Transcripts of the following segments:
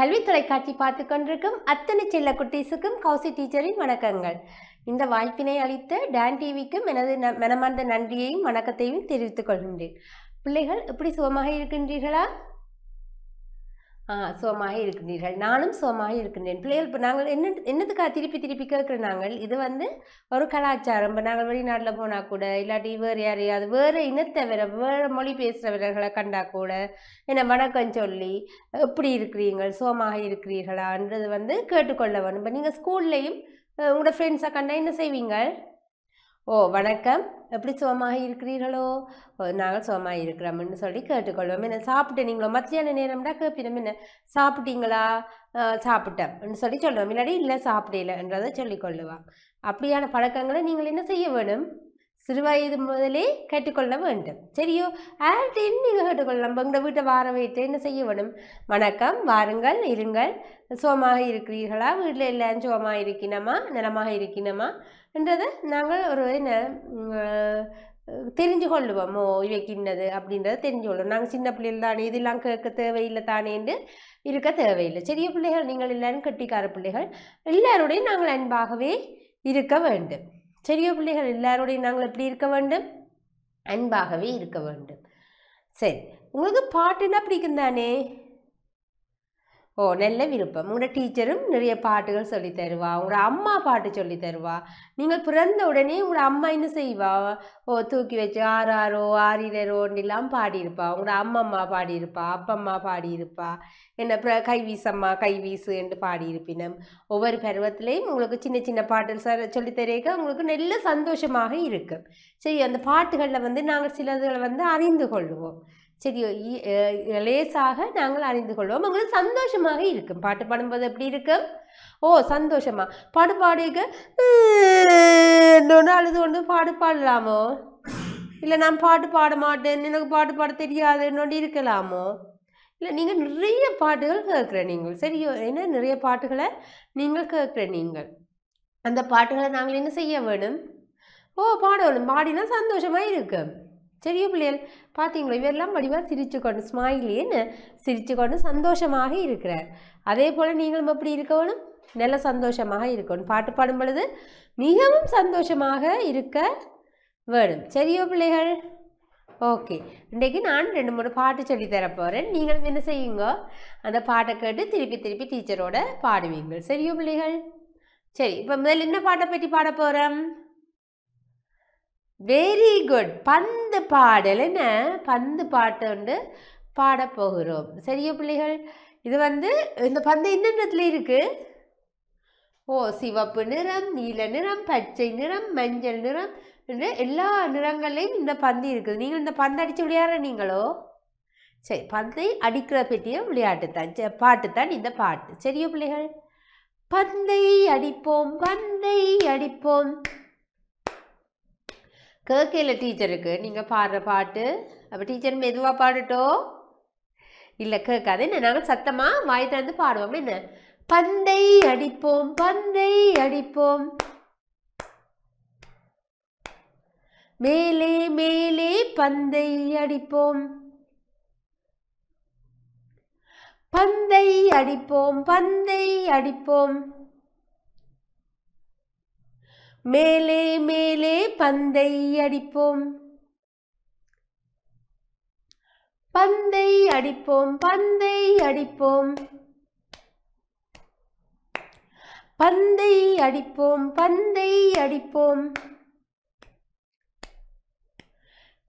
கல்வி தொலைக்காட்சி பார்த்து கொண்டிருக்கும் அத்தனை செல்ல குட்டீஸுக்கும் கௌசி டீச்சரின் வணக்கங்கள் இந்த வாய்ப்பினை அளித்த டான் டிவிக்கும் எனது மனமார்ந்த நன்றியையும் வணக்கத்தையும் தெரிவித்துக் கொள்கின்றேன் பிள்ளைகள் எப்படி சுகமாக இருக்கின்றீர்களா ஆ சோமாக இருக்கின்றீர்கள் நானும் சோமாக இருக்கின்றேன் பிள்ளைகள் இப்போ நாங்கள் என்ன என்னத்துக்கா திருப்பி திருப்பி கேட்குற நாங்கள் இது வந்து ஒரு கலாச்சாரம் இப்போ நாங்கள் வெளிநாட்டில் போனால் கூட இல்லாட்டி வேறு யாரையாவது வேறு வேற வேறு மொழி பேசுகிற வீரர்களை கண்டா கூட என்ன வணக்கம் சொல்லி எப்படி இருக்கிறீங்கள் சோமாக இருக்கிறீர்களான்றது வந்து கேட்டுக்கொள்ள வேணும் இப்போ நீங்கள் ஸ்கூல்லையும் உங்களோட ஃப்ரெண்ட்ஸாக கண்டா என்ன செய்வீங்கள் ஓ வணக்கம் எப்படி சுகமாக இருக்கிறீர்களோ நாங்கள் சுகமாக இருக்கிறோம்னு சொல்லி கேட்டுக்கொள்வோம் என்ன சாப்பிட்டு நீங்களோ மத்தியான நேரம்னா கேட்பினோம் என்ன சாப்பிட்டீங்களா சாப்பிட்டேன் சொல்லி சொல்லுவோம் இல்லாடி இல்லை சாப்பிடல என்றதை சொல்லிக்கொள்ளுவோம் அப்படியான பழக்கங்களை நீங்கள் என்ன செய்ய வேணும் சிறுவயது முதலே கேட்டுக்கொள்ள வேண்டும் சரியோ ஆர்டின் நீங்கள் கேட்டுக்கொள்ளலாம் எங்களோட வீட்டை வார வைத்து என்ன செய்ய வேணும் வணக்கம் வாருங்கள் இருங்கள் சோமாக இருக்கிறீர்களா வீட்டில் இல்லை சுகமாக இருக்கணுமா நலமாக இருக்கணுமா என்றதை நாங்கள் ஒரு என்ன தெரிஞ்சு கொள்ளுவோம் ஓ இவைக்கு இன்னது அப்படின்றத தெரிஞ்சு கொள்ளுவோம் நாங்கள் சின்ன பிள்ளைகள் தானே இதெல்லாம் கேட்க தேவையில்லை தானேன்னு இருக்க தேவையில்லை சிறிய பிள்ளைகள் நீங்கள் எல்லாரும் கட்டிக்கார பிள்ளைகள் எல்லாரோடையும் நாங்கள் அன்பாகவே இருக்க வேண்டும் சிறிய பிள்ளைகள் எல்லாரோடையும் நாங்கள் எப்படி இருக்க வேண்டும் அன்பாகவே இருக்க வேண்டும் சரி உங்களுக்கு பாட்டுன்னா பிடிக்கும் தானே ஓ நல்ல விருப்பம் உங்களோட டீச்சரும் நிறைய பாட்டுகள் சொல்லி தருவா உங்களோட அம்மா பாட்டு சொல்லி தருவா நீங்கள் பிறந்த உடனே உங்களோட அம்மா என்ன செய்வா ஓ தூக்கி வச்சு ஆறாரோ எல்லாம் பாடியிருப்பா உங்களோட அம்மம்மா பாடியிருப்பா அப்பம்மா பாடியிருப்பா என்ன வீசம்மா கைவீசம்மா வீசு என்று பாடியிருப்பினம் ஒவ்வொரு பருவத்திலையும் உங்களுக்கு சின்ன சின்ன பாட்டு சார் சொல்லித்தரேக்க உங்களுக்கு நல்ல சந்தோஷமாக இருக்கும் சரி அந்த பாட்டுகளில் வந்து நாங்கள் சிலதுகளை வந்து அறிந்து கொள்வோம் சரி லேசாக நாங்கள் அறிந்து கொள்வோம் உங்களுக்கு சந்தோஷமாக இருக்கும் பாட்டு பாடும்போது எப்படி இருக்கும் ஓ சந்தோஷமா பாடு பாடுக அழுது கொண்டு பாடு பாடலாமோ இல்லை நான் பாட்டு பாட மாட்டேன் எனக்கு பாட்டு பாட தெரியாது நொண்டி இருக்கலாமோ இல்லை நீங்கள் நிறைய பாட்டுகள் கேட்குற நீங்கள் சரியோ ஏன்னா நிறைய பாட்டுகளை நீங்கள் கேட்குற நீங்கள் அந்த பாட்டுகளை நாங்கள் என்ன செய்ய வேணும் ஓ பாட வேணும் பாடினா சந்தோஷமாக இருக்கும் சரிய பிள்ளைகள் பார்த்தீங்களா இவரெல்லாம் வடிவாக சிரித்து கொண்டு ஸ்மைலின்னு சிரித்து கொண்டு சந்தோஷமாக இருக்கிறார் அதே போல் நீங்களும் எப்படி இருக்கணும் நல்ல சந்தோஷமாக இருக்கணும் பாட்டு பாடும் பொழுது மிகவும் சந்தோஷமாக இருக்க வேணும் சரியோ பிள்ளைகள் ஓகே இன்றைக்கு நான் ரெண்டு மூணு பாட்டு சொல்லி தரப்போகிறேன் நீங்களும் என்ன செய்யுங்க அந்த பாட்டை கேட்டு திருப்பி திருப்பி டீச்சரோட பாடுவீங்க சரியோ பிள்ளைகள் சரி இப்போ முதல்ல என்ன பாட்டை பற்றி பாட வெரி குட் பந்து பாடல் என்ன பந்து பாட்டு வந்து பாடப்போகிறோம் சரியா பிள்ளைகள் இது வந்து இந்த பந்து என்னென்னத்துல இருக்கு ஓ சிவப்பு நிறம் நீல நிறம் பச்சை நிறம் மஞ்சள் நிறம் எல்லா நிறங்களையும் இந்த பந்து இருக்குது நீங்கள் இந்த பந்து அடித்து விளையாடுற நீங்களோ சரி பந்தை அடிக்கிற பெற்றிய விளையாட்டு தான் பாட்டு தான் இந்த பாட்டு சரியா பிள்ளைகள் பந்தை அடிப்போம் பந்தை அடிப்போம் கேட்கல டீச்சருக்கு நீங்கள் பாடுற பாட்டு அப்போ டீச்சர் மெதுவாக பாடட்டோ இல்லை கேட்காது என்ன நாங்கள் சத்தமாக வாய் திறந்து பாடுவோம் என்ன பந்தை அடிப்போம் பந்தை அடிப்போம் மேலே மேலே பந்தை அடிப்போம் பந்தை அடிப்போம் பந்தை அடிப்போம் மேலே மேலே பந்தை அடிப்போம் பந்தை அடிப்போம் பந்தை அடிப்போம் பந்தை அடிப்போம் பந்தை அடிப்போம்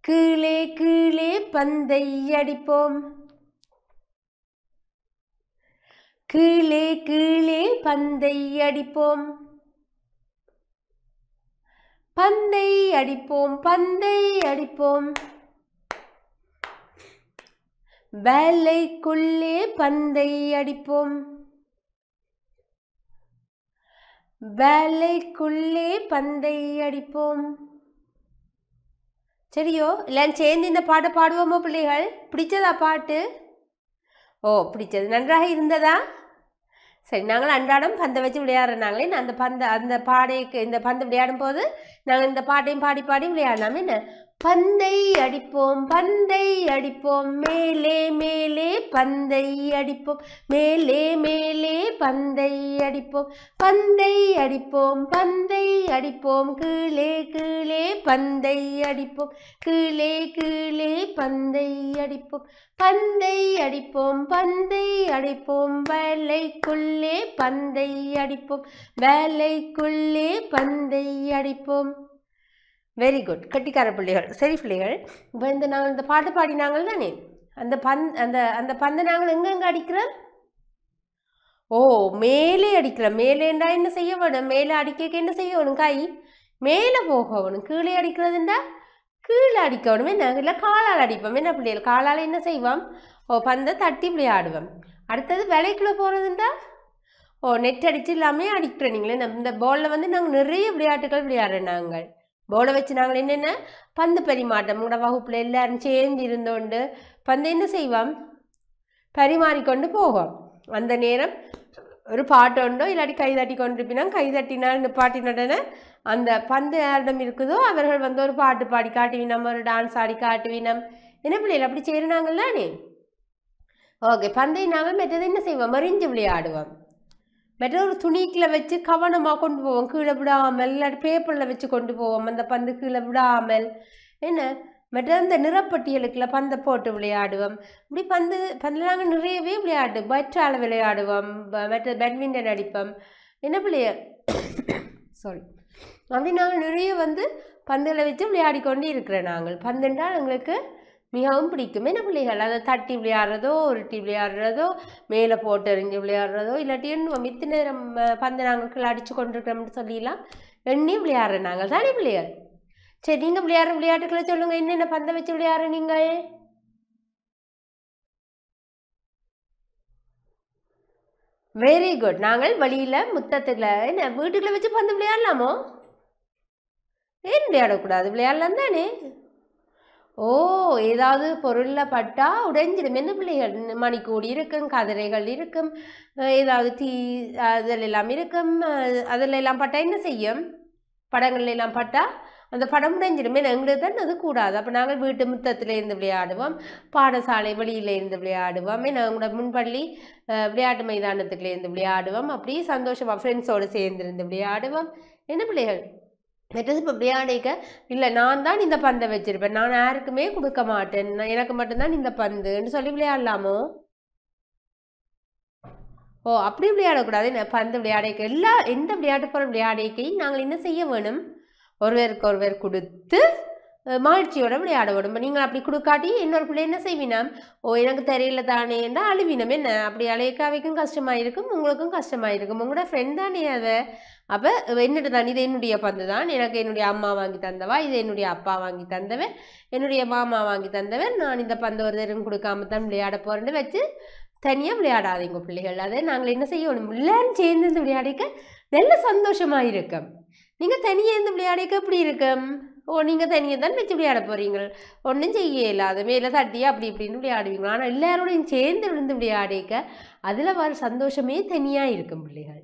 கீழே கீழே பந்தை அடிப்போம் கீழே கீழே பந்தை அடிப்போம் பந்தை அடிப்போம் பந்தை அடிப்போம் வேலைக்குள்ளே பந்தை அடிப்போம் வேலைக்குள்ளே பந்தை அடிப்போம் சரியோ இல்லை சேர்ந்து இந்த பாட்டை பாடுவோமோ பிள்ளைகள் பிடிச்சதா பாட்டு ஓ பிடிச்சது நன்றாக இருந்ததா சரி நாங்கள் அன்றாடம் பந்தை வச்சு விளையாடுறாங்களே அந்த பந்த அந்த பாடைக்கு இந்த பந்து விளையாடும் போது நாங்கள் இந்த பாட்டையும் பாடி பாடி விளையாடலாம் என்ன பந்தை அடிப்போம் பந்தை அடிப்போம் மேலே மேலே பந்தை அடிப்போம் மேலே மேலே பந்தை அடிப்போம் பந்தை அடிப்போம் பந்தை அடிப்போம் கீழே கீழே பந்தை அடிப்போம் கீழே கீழே பந்தை அடிப்போம் பந்தை அடிப்போம் பந்தை அடிப்போம் வேலைக்குள்ளே பந்தை அடிப்போம் வேலைக்குள்ளே பந்தை அடிப்போம் வெரி குட் கட்டிக்கார பிள்ளைகள் சரி பிள்ளைகள் இப்போ இந்த நாங்கள் இந்த பாட்டு பாடினாங்கள் தானே அந்த பந்த் அந்த அந்த பந்தை நாங்கள் எங்கெங்கே அடிக்கிறோம் ஓ மேலே அடிக்கிறோம் மேலேண்டா என்ன செய்ய வேணும் மேலே அடிக்க என்ன செய்ய வேணும் காய் மேலே போக வேணும் கீழே அடிக்கிறதுண்டா கீழே அடிக்க வேணுமே நாங்கள் இல்லை காலால் அடிப்போம் என்ன பிள்ளைகள் காலால் என்ன செய்வோம் ஓ பந்தை தட்டி விளையாடுவோம் அடுத்தது விலைக்குள்ளே போகிறதுண்டா ஓ நெட் அடித்து எல்லாமே அடிக்கிறோம் நீங்களே இந்த போலில் வந்து நாங்கள் நிறைய விளையாட்டுகள் விளையாடுறோம் நாங்கள் போர்டை வச்சு நாங்கள் என்னென்ன பந்து பரிமாட்டம் உங்களோட வகுப்பில் எல்லாரும் சேர்ந்து இருந்தோண்டு பந்து என்ன செய்வோம் பரிமாறிக்கொண்டு போவோம் அந்த நேரம் ஒரு பாட்டு உண்டோ இல்லாட்டி கை தட்டி கொண்டிருப்பினா கை பாட்டி நடனை அந்த பந்து யாரிடம் இருக்குதோ அவர்கள் வந்து ஒரு பாட்டு பாடி காட்டுவினம் ஒரு டான்ஸ் ஆடி காட்டுவினம் என்ன பிள்ளைகள் அப்படி செய்கிறாங்கள்லானே ஓகே பந்தை நாங்கள் மற்றது என்ன செய்வோம் மறிஞ்சு விளையாடுவோம் மற்ற ஒரு துணிக்கில் வச்சு கவனமாக கொண்டு போவோம் கீழே விடாமல் இல்லாட்டி பேப்பரில் வச்சு கொண்டு போவோம் அந்த பந்து கீழே விடாமல் என்ன மற்ற அந்த நிறப்பட்டியலுக்குள்ள பந்தை போட்டு விளையாடுவோம் இப்படி பந்து பந்தில் நாங்கள் நிறையவே விளையாடு பற்றால் விளையாடுவோம் மற்ற பேட்மிண்டன் அடிப்போம் என்ன பிள்ளைய சாரி அப்படி நாங்கள் நிறைய வந்து பந்துகளை வச்சு விளையாடி கொண்டு இருக்கிறோம் நாங்கள் பந்துண்டால் எங்களுக்கு மிகவும் பிடிக்கும் என்ன பிள்ளைகள் அதை தட்டி விளையாடுறதோ உருட்டி விளையாடுறதோ மேலே போட்டு எறிஞ்சு விளையாடுறதோ இல்லாட்டி இன்னும் மித்து நேரம் பந்து நாங்கள் அடித்து கொண்டிருக்கிறோம்னு சொல்லிலாம் எண்ணி விளையாடுற நாங்கள் தானே பிள்ளைகள் சரி நீங்கள் விளையாடுற விளையாட்டுக்களை சொல்லுங்கள் என்னென்ன பந்தை வச்சு விளையாடுற நீங்கள் வெரி குட் நாங்கள் வழியில் முத்தத்தில் என்ன வீட்டுக்குள்ளே வச்சு பந்து விளையாடலாமோ ஏன் விளையாடக்கூடாது விளையாடலாம் தானே ஓ ஏதாவது பொருளில் பட்டா உடைஞ்சிடும் என்ன பிள்ளைகள் மணிக்கூடி இருக்கும் கதிரைகள் இருக்கும் ஏதாவது தீ அதில் எல்லாம் இருக்கும் அதில் எல்லாம் பட்டா என்ன செய்யும் படங்கள் எல்லாம் பட்டா அந்த படம் உடைஞ்சிடுமே எங்களுக்கு தான் அது கூடாது அப்போ நாங்கள் வீட்டு முத்தத்தில் இருந்து விளையாடுவோம் பாடசாலை வெளியில் இருந்து விளையாடுவோம் நாங்களோட முன்பள்ளி விளையாட்டு மைதானத்துக்குள்ளே இருந்து விளையாடுவோம் அப்படியே சந்தோஷமாக ஃப்ரெண்ட்ஸோடு சேர்ந்துருந்து விளையாடுவோம் என்ன பிள்ளைகள் மெட்டஸ் இப்போ பிரியாணிக்க இல்லை நான் தான் இந்த பந்தை வச்சுருப்பேன் நான் யாருக்குமே கொடுக்க மாட்டேன் நான் எனக்கு மட்டும்தான் இந்த பந்துன்னு சொல்லி விளையாடலாமோ ஓ அப்படி விளையாடக்கூடாது பந்து விளையாடிக்க எல்லா எந்த விளையாட்டு போகிற விளையாடிக்கையும் நாங்கள் என்ன செய்ய வேணும் ஒருவருக்கு ஒருவர் கொடுத்து மகிழ்ச்சியோட விளையாட விடும் நீங்கள் அப்படி கொடுக்காட்டி இன்னொரு பிள்ளை என்ன செய்வினாம் ஓ எனக்கு தெரியல தானே என்றால் அழுவினம் என்ன அப்படி அழைக்காவைக்கும் கஷ்டமாயிருக்கும் உங்களுக்கும் கஷ்டமாயிருக்கும் உங்களோட ஃப்ரெண்ட் தானே அதை அப்போ என்னட்டு தான் இது என்னுடைய பந்து தான் எனக்கு என்னுடைய அம்மா வாங்கி தந்தவா இது என்னுடைய அப்பா வாங்கி தந்தவன் என்னுடைய மாமா வாங்கி தந்தவன் நான் இந்த பந்து ஒரு தரம் கொடுக்காம தான் விளையாட போகிறேன்னு வச்சு தனியாக விளையாடாதீங்க பிள்ளைகள் அதை நாங்கள் என்ன செய்யணும் எல்லாரும் சேர்ந்து விளையாடிக்க நல்ல சந்தோஷமாக இருக்கும் நீங்கள் தனியாக இருந்து விளையாடிக்க எப்படி இருக்கும் ஓ நீங்கள் தனியாக தான் வச்சு விளையாட போகிறீங்க ஒன்றும் செய்ய இல்லாத மேலே தட்டி அப்படி இப்படின்னு விளையாடுவீங்க ஆனால் எல்லாரோடையும் சேர்ந்து விழுந்து விளையாடிக்க அதில் வர சந்தோஷமே தனியாக இருக்கும் பிள்ளைகள்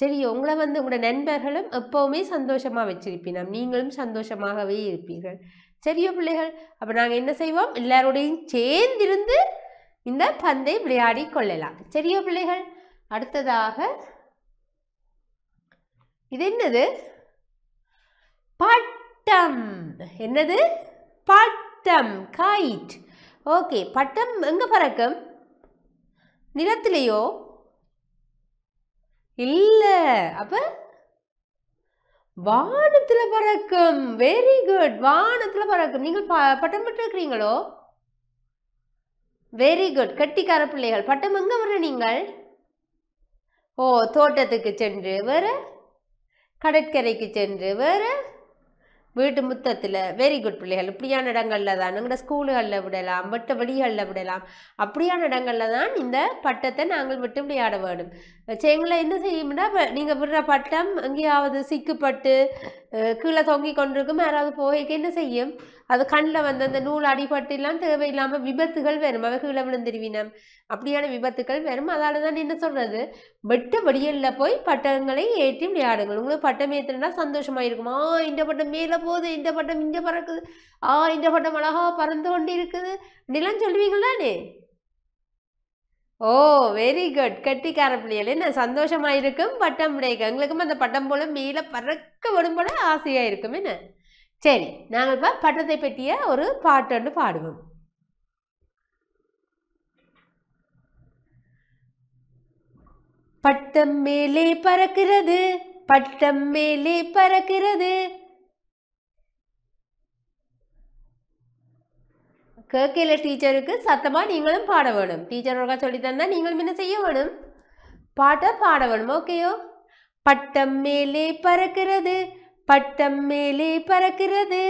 சரி உங்களை வந்து உங்களோட நண்பர்களும் எப்போவுமே சந்தோஷமாக வச்சிருப்பினா நீங்களும் சந்தோஷமாகவே இருப்பீர்கள் சரியோ பிள்ளைகள் அப்போ நாங்கள் என்ன செய்வோம் எல்லாரோடையும் சேர்ந்திருந்து இந்த பந்தை விளையாடி கொள்ளலாம் சரியோ பிள்ளைகள் அடுத்ததாக இது என்னது பட்டம் என்னது பட்டம் கைட் ஓகே பட்டம் எங்கே பறக்கும் நிலத்திலேயோ இல்லை அப்போ வானத்தில் பறக்கும் வெரி குட் வானத்தில் பறக்கும் நீங்கள் பட்டம் பெற்றிருக்கிறீங்களோ வெரி குட் கட்டிக்கார பிள்ளைகள் பட்டம் எங்கே வர நீங்கள் ஓ தோட்டத்துக்கு சென்று வேற கடற்கரைக்கு சென்று வேற வீட்டு முத்தத்தில் வெரி குட் பிள்ளைகள் இப்படியான இடங்களில் தான் எங்களோட ஸ்கூலுகளில் விடலாம் வெட்ட வெளிகளில் விடலாம் அப்படியான இடங்களில் தான் இந்த பட்டத்தை நாங்கள் விட்டு விளையாட வேண்டும் எங்களை என்ன செய்யும்னா நீங்கள் விடுற பட்டம் எங்கேயாவது சிக்குப்பட்டு கீழே தொங்கி கொண்டிருக்கும் யாராவது போகைக்கு என்ன செய்யும் அது கண்ணில் வந்து அந்த நூல் அடிபட்டு எல்லாம் தேவையில்லாமல் விபத்துகள் வரும் அவை கீழே விழுந்துருவினம் அப்படியான விபத்துகள் வரும் அதால் தான் என்ன சொல்கிறது வெட்ட வடியலில் போய் பட்டங்களை ஏற்றி விளையாடுங்கள் உங்களுக்கு பட்டம் ஏற்றுனா சந்தோஷமாக இருக்கும் ஆ இந்த பட்டம் மேலே போகுது இந்த பட்டம் இங்கே பறக்குது ஆ இந்த பட்டம் அழகா பறந்து கொண்டு இருக்குது அப்படிலாம் சொல்லுவீங்களானே ஓ! Very good. கட்டிக்கார பிள்ளைகளே! நான் சந்தோஷமாக இருக்கும். பட்டம் பிடிக்கும் எங்களுக்கும் அந்த பட்டம் போல மேல பறக்க வரும் போல ஆசையாக இருக்கும் என்ன? சரி, நாங்கள் இப்போ பட்டத்தை பற்றிய ஒரு பாட்டு ஒன்று பாடுவோம். பட்டம் மேலே பறக்கிறது, பட்டம் மேலே பறக்கிறது. கேட்கல டீச்சருக்கு சத்தமாக நீங்களும் பாட வேணும் டீச்சர் ஒருக்கா சொல்லி தந்தால் நீங்களும் என்ன செய்ய வேணும் பாட்ட பாட வேணும் ஓகேயோ பட்டம் மேலே பறக்கிறது பட்டம் மேலே பறக்கிறது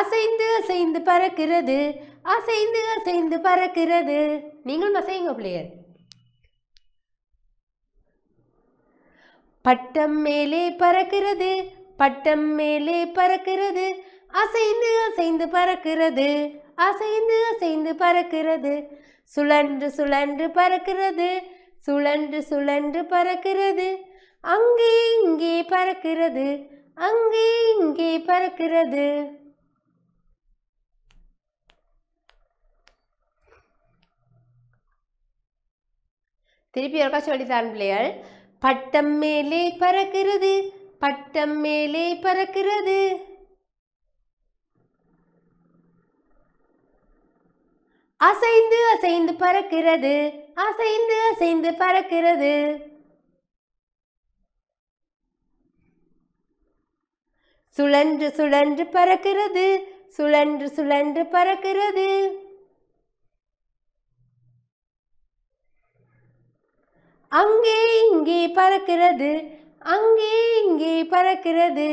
அசைந்து அசைந்து பறக்கிறது அசைந்து அசைந்து பறக்கிறது நீங்களும் அசைங்க பிள்ளையர் பட்டம் மேலே பறக்கிறது பட்டம் மேலே பறக்கிறது அசைந்து அசைந்து பறக்கிறது அசைந்து அசைந்து பறக்கிறது சுழன்று சுழன்று பறக்கிறது சுழன்று சுழன்று பறக்கிறது அங்கே இங்கே பறக்கிறது அங்கே இங்கே பறக்கிறது திருப்பி ஒருக்கா சொல்லித்தான் பிள்ளைகள் பட்டம் மேலே பறக்கிறது பட்டம் மேலே பறக்கிறது அசைந்து அசைந்து பறக்கிறது அசைந்து அசைந்து பறக்கிறது சுழன்று சுழன்று பறக்கிறது சுழன்று சுழன்று பறக்கிறது அங்கே இங்கே பறக்கிறது அங்கே இங்கே பறக்கிறது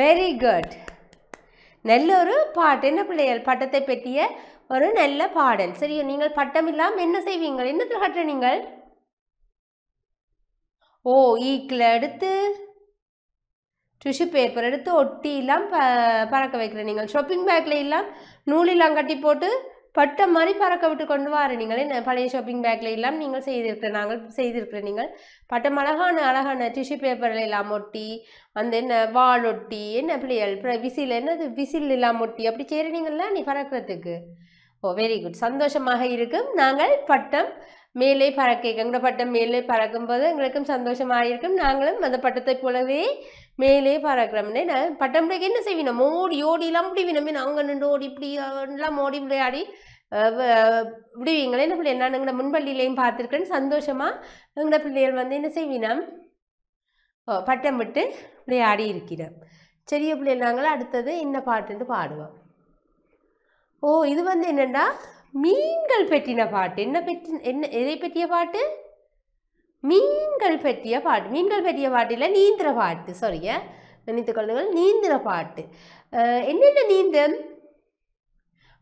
வெரி குட் நல்ல ஒரு பாட்டு என்ன பிள்ளைகள் பட்டத்தை பற்றிய ஒரு நல்ல பாடல் சரியா நீங்கள் பட்டம் இல்லாமல் என்ன செய்வீங்கள் என்னத்தில் கட்டுற நீங்கள் ஓ ஈக்கில் எடுத்து டிஷ்யூ பேப்பர் எடுத்து ஒட்டி எல்லாம் ப பறக்க வைக்கிற நீங்கள் ஷாப்பிங் பேக்கில் எல்லாம் நூலெல்லாம் கட்டி போட்டு பட்ட மாதிரி பறக்க விட்டு கொண்டு வர நீங்கள் பழைய ஷாப்பிங் பேக்கில் எல்லாம் நீங்கள் செய்திருக்கிற நாங்கள் செய்திருக்கிற நீங்கள் பட்டம் அழகான அழகான டிஷ்யூ பேப்பரில் எல்லாம் ஒட்டி அந்த என்ன வால் ஒட்டி என்ன பிள்ளைகள் விசில் என்னது விசில் எல்லாம் ஒட்டி அப்படி சேரினீங்கள்ல நீ பறக்கிறதுக்கு ஓ வெரி குட் சந்தோஷமாக இருக்கும் நாங்கள் பட்டம் மேலே பறக்க எங்களோட பட்டம் மேலே பறக்கும்போது எங்களுக்கும் சந்தோஷமாக இருக்கும் நாங்களும் அந்த பட்டத்தை போலவே மேலே பறக்கிறோம்னே நான் பட்டம்டைக்கு என்ன செய்வினோம் ஓடி ஓடிலாம் முடிவினோமே நாங்கள் நின்று ஓடி இப்படி எல்லாம் ஓடி விளையாடி விடுவீங்களே இந்த பிள்ளை நான் எங்களை முன்பள்ளியிலையும் பார்த்துருக்கேன்னு சந்தோஷமாக எங்களோட பிள்ளைகள் வந்து என்ன செய்வினம் பட்டம் விட்டு விளையாடி இருக்கிறோம் சிறிய நாங்களும் அடுத்தது இன்ன பாட்டுன்னு பாடுவோம் ஓ இது வந்து என்னென்னா மீன்கள் பெற்றின பாட்டு என்ன பெற்றி என்ன எதை பற்றிய பாட்டு மீன்கள் பற்றிய பாட்டு மீன்கள் பற்றிய பாட்டு இல்லை நீந்திர பாட்டு சாரியா நினைத்து கொள்ளுங்கள் நீந்திர பாட்டு என்னென்ன நீந்தம்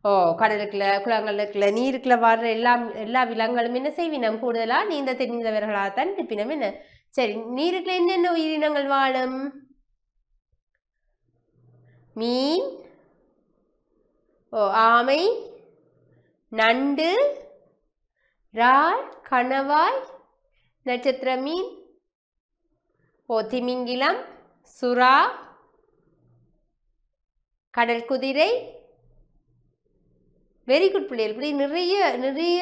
ஓ கடலுக்குள்ள குளங்களுக்குள்ள நீருக்குள்ள வர்ற எல்லா எல்லா விலங்குகளும் என்ன செய்வினம் கூடுதலாக நீந்த தெரிந்தவர்களாக தான் இருப்பினம் என்ன சரி நீருக்குள்ள என்னென்ன உயிரினங்கள் வாழும் மீன் ஓ ஆமை நண்டு ராய் கணவாய் நட்சத்திர மீன் ஓ திமிங்கிலம் சுறா கடல் குதிரை வெரி குட் பிள்ளைகள் இப்படி நிறைய நிறைய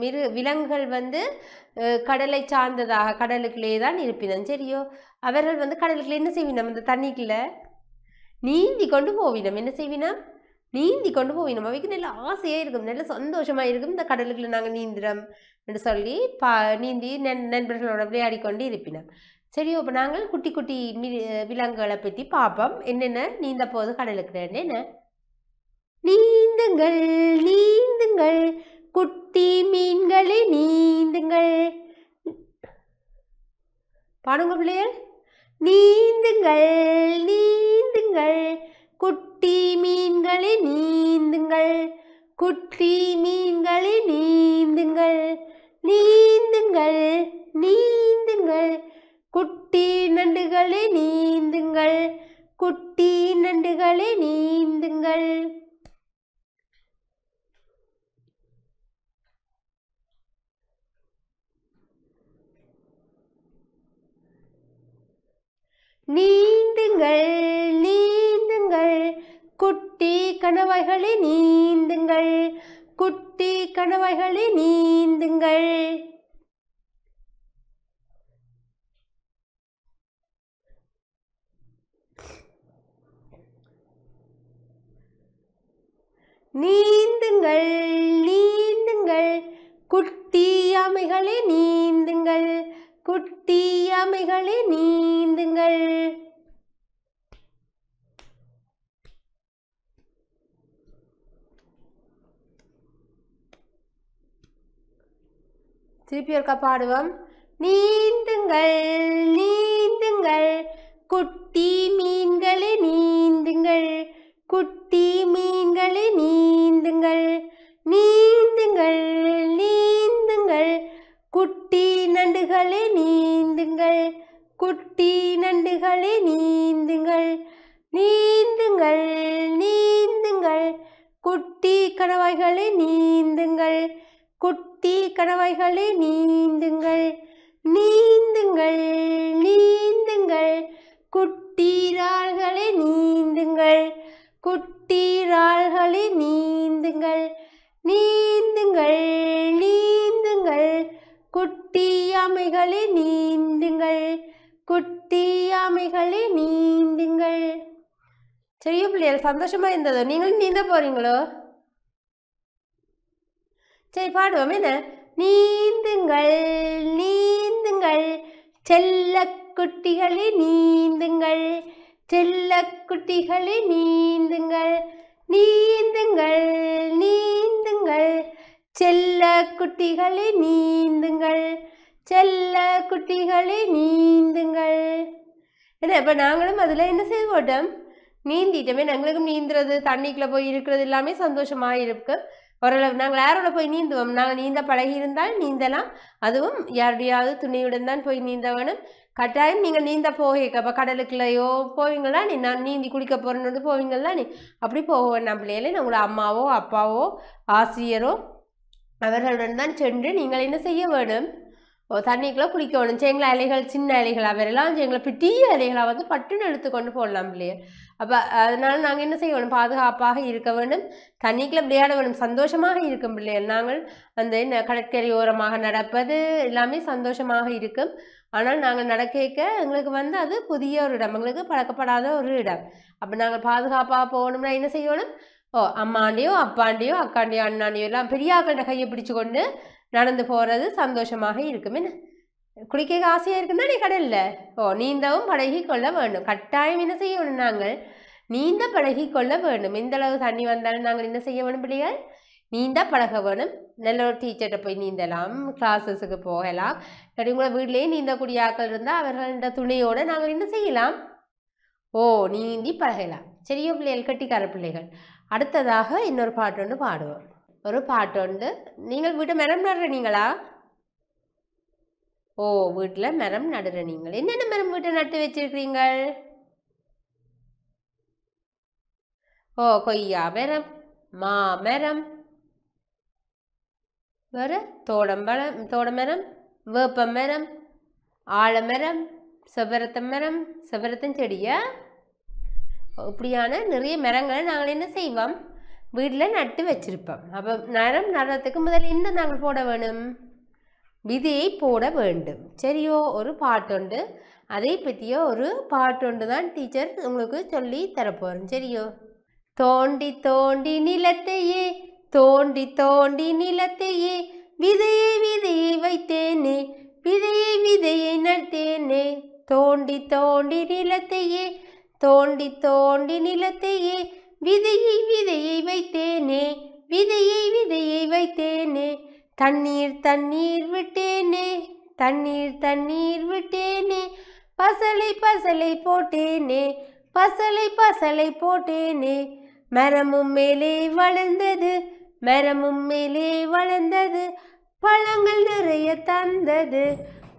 மிரு விலங்குகள் வந்து கடலை சார்ந்ததாக கடலுக்குள்ளேயே தான் இருப்பினம் சரியோ அவர்கள் வந்து கடலுக்குள்ளே என்ன செய்வினம் அந்த தண்ணிக்குள்ள நீந்தி கொண்டு போவினம் என்ன செய்வினம் நீந்தி கொண்டு போவினம் அவைக்கு நல்ல ஆசையாக இருக்கும் நல்ல சந்தோஷமாக இருக்கும் இந்த கடலுக்குள்ளே நாங்கள் நீந்திரம் என்று சொல்லி பா நீந்தி நன் நண்பர்களோட விளையாடி கொண்டு இருப்பினோம் சரியோ இப்போ நாங்கள் குட்டி குட்டி விலங்குகளை பற்றி பார்ப்போம் என்னென்ன நீந்த போது கடலுக்குள்ளே என்ன நீந்துங்கள் நீந்துங்கள் குட்டி மீன்களை நீந்துங்கள் பாடுங்க பிள்ளைகள் நீந்துங்கள் நீந்துங்கள் குட்டி மீன்களை நீந்துங்கள் குட்டி மீன்களை நீந்துங்கள் நீந்துங்கள் நீந்துங்கள் குட்டி நண்டுகளை நீந்துங்கள் குட்டி நண்டுகளை நீந்துங்கள் நீந்துங்கள் நீந்துங்கள் குட்டி கணவாய்களை நீந்துங்கள் குட்டி கணவாய்களை நீந்துங்கள் நீந்துங்கள் குட்டி அமைகளே நீந்துங்கள் திருப்பி ஒரு பாடுவோம் நீந்துங்கள் நீந்துங்கள் குட்டி மீன்களே நீந்துங்கள் குட்டி மீன்களே நீந்துங்கள் நீந்துங்கள் நண்டுகளே நீந்துங்கள் குட்டி நண்டுகளே நீந்துங்கள் நீந்துங்கள் நீந்துங்கள் குட்டி கணவாய்களே நீந்துங்கள் குட்டி கணவாய்களே நீந்துங்கள் நீந்துங்கள் நீந்துங்கள் குட்டீராள்களே நீந்துங்கள் குட்டீராள்களே நீந்துங்கள் நீந்துங்கள் நீந்துங்கள் குட்டியாமைகளே நீந்துங்கள் குட்டியாமைகளே நீந்துங்கள் சரியா பிள்ளைகள் சந்தோஷமா இருந்ததோ நீங்களும் நீந்த போறீங்களோ சரி பாடுவோம் என்ன நீந்துங்கள் நீந்துங்கள் செல்ல குட்டிகளே நீந்துங்கள் செல்ல குட்டிகளே நீந்துங்கள் நீந்துங்கள் நீந்துங்கள் செல்ல குட்டிகளை நீந்துங்கள் செல்ல குட்டிகளை நீந்துங்கள் என்ன இப்போ நாங்களும் அதில் என்ன செய்து போட்டோம் நீந்திட்டோமே நாங்களுக்கும் நீந்துறது தண்ணிக்குள்ளே போய் இருக்கிறது எல்லாமே சந்தோஷமாக இருக்கு ஓரளவு நாங்கள் யாரோட போய் நீந்துவோம் நாங்கள் நீந்த பழகி இருந்தால் நீந்தலாம் அதுவும் யாருடையாவது துணியுடன் தான் போய் நீந்த வேணும் கட்டாயம் நீங்கள் நீந்த போகிறீங்க அப்போ கடலுக்குள்ளேயோ போவீங்களா நீ நான் நீந்தி குளிக்க போகிறேன்னு போவீங்களா நீ அப்படி போவோம் நம்மளே நம்மளோட அம்மாவோ அப்பாவோ ஆசிரியரோ அவர்களுடன் தான் சென்று நீங்கள் என்ன செய்ய வேணும் தண்ணிக்குள்ளே குளிக்க வேணும் செங்கல அலைகள் சின்ன அலைகள் அவரெல்லாம் செங்கல பெட்டிய இலைகளாக வந்து பட்டுன்னு எடுத்துக்கொண்டு போடலாம் இல்லையா அப்போ அதனால் நாங்கள் என்ன செய்ய வேணும் பாதுகாப்பாக இருக்க வேண்டும் தண்ணிக்குள்ளே விளையாட வேணும் சந்தோஷமாக இருக்கும் இல்லையா நாங்கள் அந்த கடற்கரையோரமாக நடப்பது எல்லாமே சந்தோஷமாக இருக்கும் ஆனால் நாங்கள் நடக்க எங்களுக்கு வந்து அது புதிய ஒரு இடம் எங்களுக்கு பழக்கப்படாத ஒரு இடம் அப்போ நாங்கள் பாதுகாப்பாக போகணும்னா என்ன செய்யணும் ஓ அம்மாண்டையோ அப்பாண்டையோ அக்காண்டையோ அண்ணாண்டையோ எல்லாம் பெரியாக்கண்ட கையை பிடிச்சு கொண்டு நடந்து போகிறது சந்தோஷமாக இருக்கும் என்ன குளிக்க ஆசையாக இருக்குன்னு நீ கடையில் ஓ நீந்தவும் பழகி கொள்ள வேண்டும் கட்டாயம் என்ன செய்ய வேணும் நாங்கள் நீந்த பழகி கொள்ள வேண்டும் எந்த அளவு தண்ணி வந்தாலும் நாங்கள் என்ன செய்ய வேணும் பிள்ளைகள் நீந்தால் பழக வேணும் நல்ல ஒரு டீச்சர்கிட்ட போய் நீந்தலாம் கிளாஸஸுக்கு போகலாம் இல்லாட்டி உங்கள வீட்டிலேயே நீந்தக்கூடிய ஆக்கள் இருந்தால் இந்த துணையோடு நாங்கள் என்ன செய்யலாம் ஓ நீந்தி பழகலாம் சரியோ பிள்ளைகள் கட்டிக்கார பிள்ளைகள் அடுத்ததாக இன்னொரு பாட்டு ஒன்று பாடுவோம் ஒரு பாட்டு உண்டு நீங்கள் வீட்டு மரம் நடுறீங்களா ஓ வீட்டில் மரம் நடுற நீங்கள் என்னென்ன மரம் வீட்டை நட்டு வச்சிருக்கிறீங்கள் ஓ கொய்யா மரம் மாமரம் வேறு தோடம்பழம் தோடமரம் மரம் ஆலமரம் செவரத்த மரம் செவரத்தம் செடியா இப்படியான நிறைய மரங்களை நாங்கள் என்ன செய்வோம் வீட்டில் நட்டு வச்சுருப்போம் அப்போ நரம் நடத்துக்கு முதல்ல என்ன நாங்கள் போட வேணும் விதையை போட வேண்டும் சரியோ ஒரு பாட்டுண்டு அதை பற்றியோ ஒரு பாட்டுண்டு தான் டீச்சர் உங்களுக்கு சொல்லி தரப்போகிறோம் சரியோ தோண்டி தோண்டி நிலத்தையே தோண்டி தோண்டி நிலத்தையே விதையை விதையை வைத்தேனே விதையை விதையை நடத்தேனே தோண்டி தோண்டி நிலத்தையே தோண்டி தோண்டி நிலத்தையே விதையை விதையை வைத்தேனே விதையை விதையை வைத்தேனே தண்ணீர் தண்ணீர் விட்டேனே தண்ணீர் தண்ணீர் விட்டேனே பசலை பசலை போட்டேனே பசலை பசலை போட்டேனே மரமும் மேலே வளர்ந்தது மரமும் மேலே வளர்ந்தது பழங்கள் நிறைய தந்தது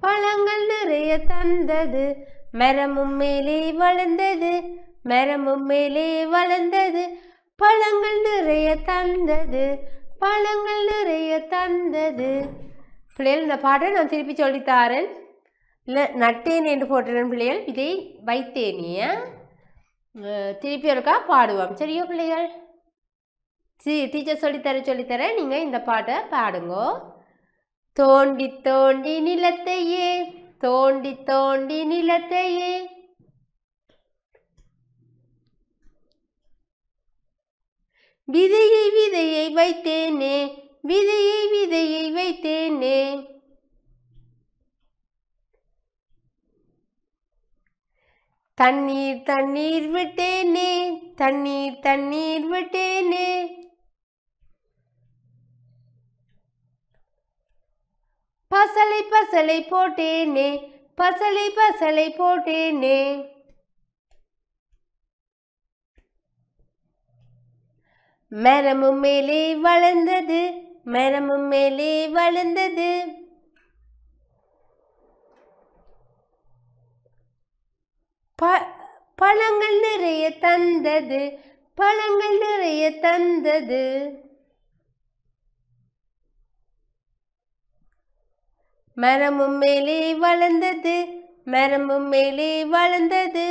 பழங்கள் நிறைய தந்தது மரமும் மேலே வளர்ந்தது மரமும் மேலே வளர்ந்தது பழங்கள் நிறைய தந்தது பழங்கள் நிறைய தந்தது பிள்ளைகள் இந்த பாட்டை நான் திருப்பி சொல்லித்தாரேன் இல்லை நட்டேன் என்று போட்டுறேன் பிள்ளைகள் இதை வைத்தேனிய திருப்பி ஒருக்கா பாடுவோம் சரியோ பிள்ளைகள் சி டீச்சர் சொல்லித்தர சொல்லித்தர நீங்கள் இந்த பாட்டை பாடுங்கோ தோண்டி தோண்டி நிலத்தையே தோண்டி தோண்டி நிலத்தையே விதையை விதையை வைத்தேனே விதையை விதையை வைத்தேனே தண்ணீர் தண்ணீர் விட்டேனே தண்ணீர் தண்ணீர் விட்டேனே பசலை பசலை போட்டேனே பசலை பசலை போட்டேனே மரமும் மேலே வளர்ந்தது மரமும் மேலே வளர்ந்தது ப பழங்கள் நிறைய தந்தது பழங்கள் நிறைய தந்தது மரமும் மேலே வளர்ந்தது மரமும் மேலே வளர்ந்தது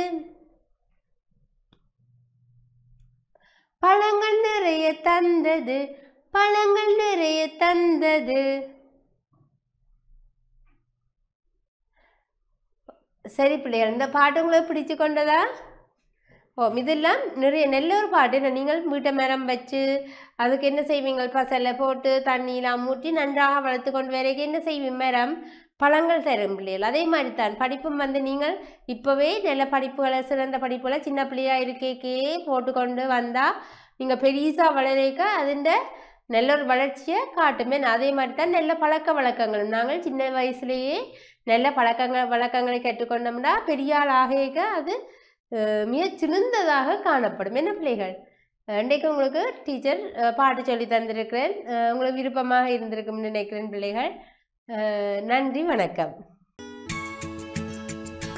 பழங்கள் நிறைய தந்தது பழங்கள் நிறைய தந்தது சரி பிள்ளைகள் இந்த பாட்டு உங்களை பிடிச்சு கொண்டதா ஓ இதெல்லாம் நிறைய நெல்லூர் பாட்டு நீங்கள் வீட்டை மரம் வச்சு அதுக்கு என்ன செய்வீங்க பசலை போட்டு தண்ணியெலாம் மூட்டி நன்றாக வளர்த்து கொண்டு வரைக்கும் என்ன செய்வீங்க மரம் பழங்கள் தரும் பிள்ளைகள் அதே மாதிரி தான் படிப்பும் வந்து நீங்கள் இப்போவே நல்ல படிப்புகளை சிறந்த படிப்புகளை சின்ன பிள்ளையாக இருக்கேக்கே போட்டுக்கொண்டு வந்தால் நீங்கள் பெரிசாக வளரக்க அதுண்ட நல்ல ஒரு வளர்ச்சியை காட்டுமே அதே மாதிரி தான் நல்ல பழக்க வழக்கங்கள் நாங்கள் சின்ன வயசுலேயே நல்ல பழக்கங்கள் வழக்கங்களை கற்றுக்கொண்டோம்னா பெரிய ஆள் ஆகியக்க அது மிக சிறந்ததாக காணப்படும் என்ன பிள்ளைகள் இன்றைக்கு உங்களுக்கு டீச்சர் பாட்டு சொல்லி தந்திருக்கிறேன் உங்களுக்கு விருப்பமாக இருந்திருக்கும்னு நினைக்கிறேன் பிள்ளைகள் நன்றி வணக்கம்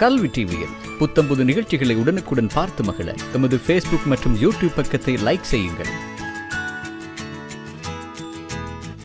கல்வி டிவியில் புத்தம்பது நிகழ்ச்சிகளை உடனுக்குடன் பார்த்து மகிழ எமது ஃபேஸ்புக் மற்றும் யூடியூப் பக்கத்தை லைக் செய்யுங்கள்